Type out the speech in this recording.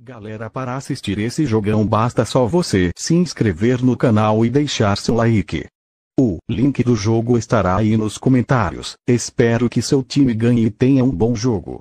Galera para assistir esse jogão basta só você se inscrever no canal e deixar seu like. O link do jogo estará aí nos comentários, espero que seu time ganhe e tenha um bom jogo.